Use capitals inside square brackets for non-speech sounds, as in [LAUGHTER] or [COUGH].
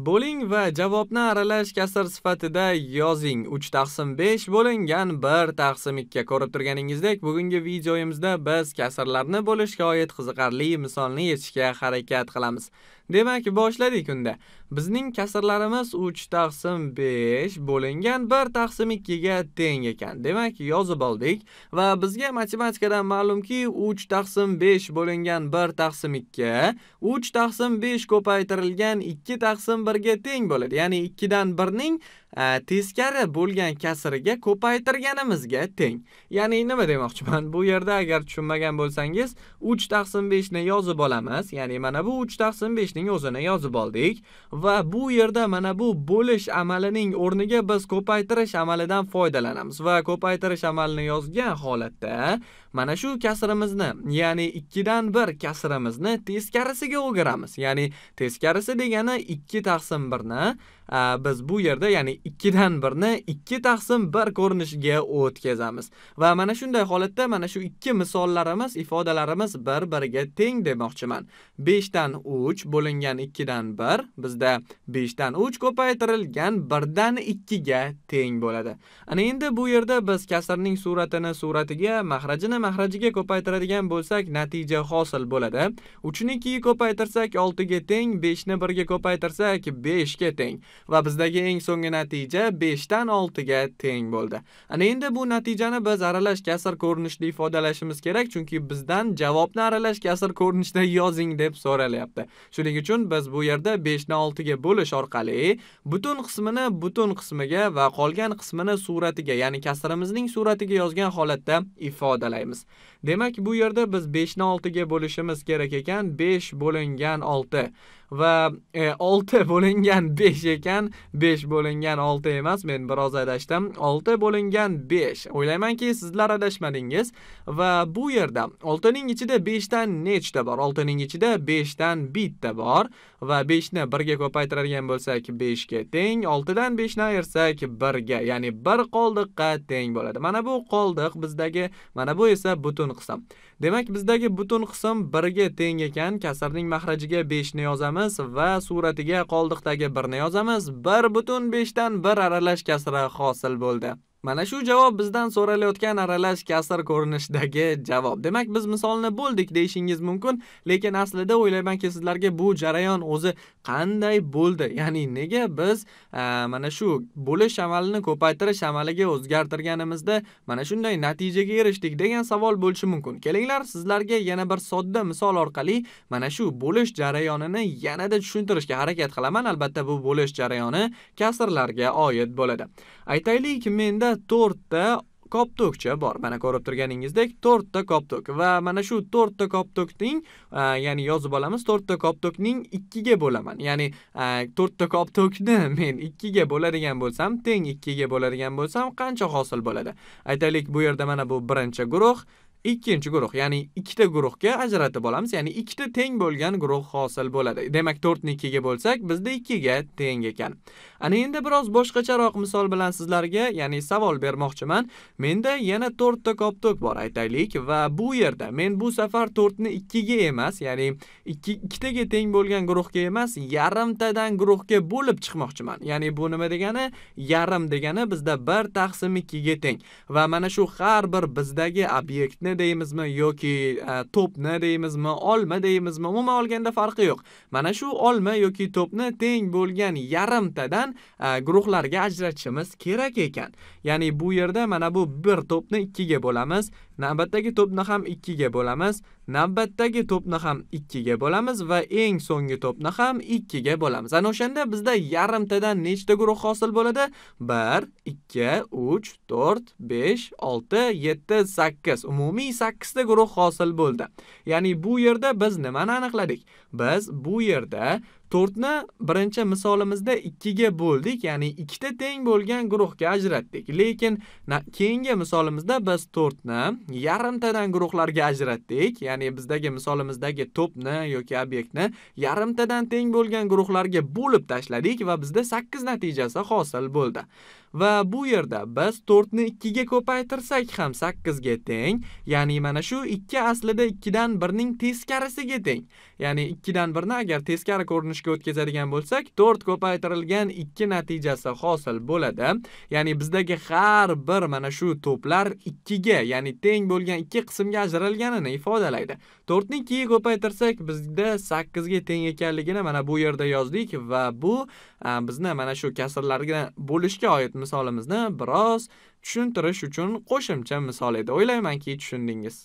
Bo'ling va javobni aralash kasr sifatida yozing. 3 taqsim 5 bo'lingan 1 taqsim ikki ko'rib turganingizdek, bugungi videoyimizda biz kasrlarni bo'lishga oid qiziqarli misolni yechishga harakat qilamiz. demak boshladik unda bizning kasrlarimiz 3 taqsim 5 bo'lingan 1 taqsim 2 ga teng ekan demak yozib oldik va bizga matematikadan ma'lumki 3 taqsim 5 bo'lingan 1 taqsim 2 3 taqsim 5 ko'paytirilgan 2 taqsim 1 ga teng bo'ladi ya'ni 2 dan 1 ning Э, teskari bo'lgan kasriga ko'paytirganimizga teng ya'ni nima demoqchiman bu yerda agar tushunmagan bo'lsangiz 3 taqsim 5 ni yozib olamiz ya'ni mana bu 3 taqsim 5 ning o'zini yozib oldik va bu yerda mana bu bo'lish amalining o'rniga biz ko'paytirish amalidan foydalanamiz va ko'paytirish amalini yozgan holatda mana shu kasrimizni ya'ni 2 dan 1 kasrimizni teskarisiga o'giramiz ya'ni teskarisi degani 2 taqsim 1 ni e, biz bu yerda ya'ni 2 ikkidan birni ikki taqsim 1 ko'rinishiga o'tkazamiz va mana shunday holatda mana shu ikki misollarimiz ifodalarimiz bir biriga teng demoqchiman 5 dan 3 bo'lingan 2 dan 1 bizda 5 dan 3 ko'paytirilgan 1 dan 2 ga teng bo'ladi ana endi bu yerda biz kasrning suratini suratiga mahrajini mahrajiga ko'paytiradigan bo'lsak natija hosil bo'ladi 3 ni 2 ga ko'paytirsak 6 ga teng 5 ni 1 ga ko'paytirsak 5 ga teng va bizdagi eng so'nggi natija natija 5dan 6 ga teng bo'ldi ana endi bu natijani biz aralash kasr ko'rinishli ifodalashimiz kerak chunki bizdan javobni aralash kasr ko'rinishda yozing deb so'ralyapti shuning uchun biz bu yerda 5 ni 6 ga bo'lish orqali butun qismini butun qismiga va qolgan qismini suratiga ya'ni kasrimizning suratiga yozgan holatda ifodalaymiz demak bu yerda biz 5 ni 6 ga bo'lishimiz kerak ekan 5 bo'lingan 6 va e, 6 bo'lingan 5 ekan 5 bo'lingan olti emas men biroz adashdim olti bo'lingan besh o'ylaymanki sizlar adashmadingiz va bu yerda oltining ichida beshdan nechta bor oltining ichida beshdan bitta bor va beshni birga ko'paytiradigan bo'lsak beshga teng oltidan beshni ayirsak birga ya'ni bir qoldiqqa teng bo'ladi mana bu qoldiq bizdagi mana bu esa butun qism demak bizdagi butun qism birga teng ekan kasrning mahrajiga beshni yozamiz va suratiga qoldiqdagi birni yozamiz bir butun beshdan bir aralash kasra hosil bo'ldi Mana shu javob bizdan so'ralayotgan aralash kasr ko'rinishidagi javob. Demak, biz misolni bo'ldik deyishingiz mumkin, lekin aslida o'ylaymanki, sizlarga bu jarayon o'zi qanday bo'ldi? Ya'ni nega biz e, mana shu bo'lish amalini ko'paytirish amaliga o'zgartirganimizda mana shunday natijaga erishdik degan savol bo'lishi mumkin. Kelinglar, sizlarga yana bir sodda misol orqali mana shu bo'lish jarayonini yanada tushuntirishga harakat qilaman. Albatta, bu bo'lish jarayoni kasrlarga oid bo'ladi. Aytaylik, menda 4 ta koptokcha bor. Mana ko'rib turganingizdek 4 ta koptok va mana shu 4 ta koptokning, e, ya'ni yozib olamiz, 4 ta koptokning 2 ga bo'laman. Ya'ni 4 e, ta koptokni [LAUGHS] men 2 ga bo'ladigan bo'lsam, teng 2 ga bo'ladigan bo'lsam qancha hosil bo'ladi? Aytaylik, bu yerda mana bu birinchi guruh ikkinchi guruh ya'ni ikkita guruhga ajratib olamiz ya'ni ikkita teng bo'lgan guruh hosil bo'ladi demak 4 ni 2 ga bo'lsak bizda 2 ga teng ekan Ana endi biroz boshqacharoq misol bilan sizlarga, ya'ni savol bermoqchiman. Menda yana 4 ta koptok bor aytaylik va bu yerda men bu safar 4 ni 2 ga emas, ya'ni 2 2 taga teng bo'lgan guruhga emas, yarimtadan guruhga bo'lib chiqmoqchiman. Ya'ni bu nima degani? Yarim degani bizda 1 taqsim 2 ga teng va mana shu har bir bizdagi obyektni deymizmi yoki e, to'pni deymizmi, olma deymizmi, umuman olganda farqi yo'q. Mana shu olma yoki to'pni teng bo'lgan yarimtadan E, guruhlarga ajratishimiz kerak ekan. Ya'ni bu yerda mana bu bir to'pni ikkiga bo'lamiz. Navbatdagi to'pni ham 2 ga bo'lamiz, navbatdagi to'pni ham 2 ga bo'lamiz va eng so'nggi to'pni ham 2 ga bo'lamiz. Ana o'shanda bizda yarimtadan nechta guruh hosil bo'ladi? 1, 2, 3, 4, 5, 6, 7, 8. Umumiy 8 ta guruh hosil bo'ldi. Ya'ni bu yerda biz nimani aniqladik? Biz bu yerda 4 ni birinchi misolimizda 2 ga bo'ldik, ya'ni ikkita teng bo'lgan guruhga ajratdik. Lekin keyingi misolimizda biz 4 ni yarimtadan guruhlarga ajratdik ya'ni bizdagi misolimizdagi to'pni yoki obyektni yarimtadan teng bo'lgan guruhlarga bo'lib tashladik va bizda 8 natijasi hosil bo'ldi va bu yerda biz 4 ni 2 ga ko'paytirsak ham 8 ga teng ya'ni mana shu 2 aslida 2 dan 1 ning teskarisiga teng ya'ni 2 dan 1 ni agar teskari ko'rinishga o'tkazadigan bo'lsak 4 ko'paytirilgan 2 natijasi hosil bo'ladi ya'ni bizdagi har bir mana shu to'plar 2 ga ya'ni teng teng bo'lgan ikki qismga ajralganini ifodalaydi to'rtni ikkiga ko'paytirsak bizda sakkizga teng ekanligini mana bu yerda yozdik va bu bizni mana shu kasrlarga bo'lishga oid misolimizni biroz tushuntirish uchun qo'shimcha misol edi o'ylaymanki tushundingiz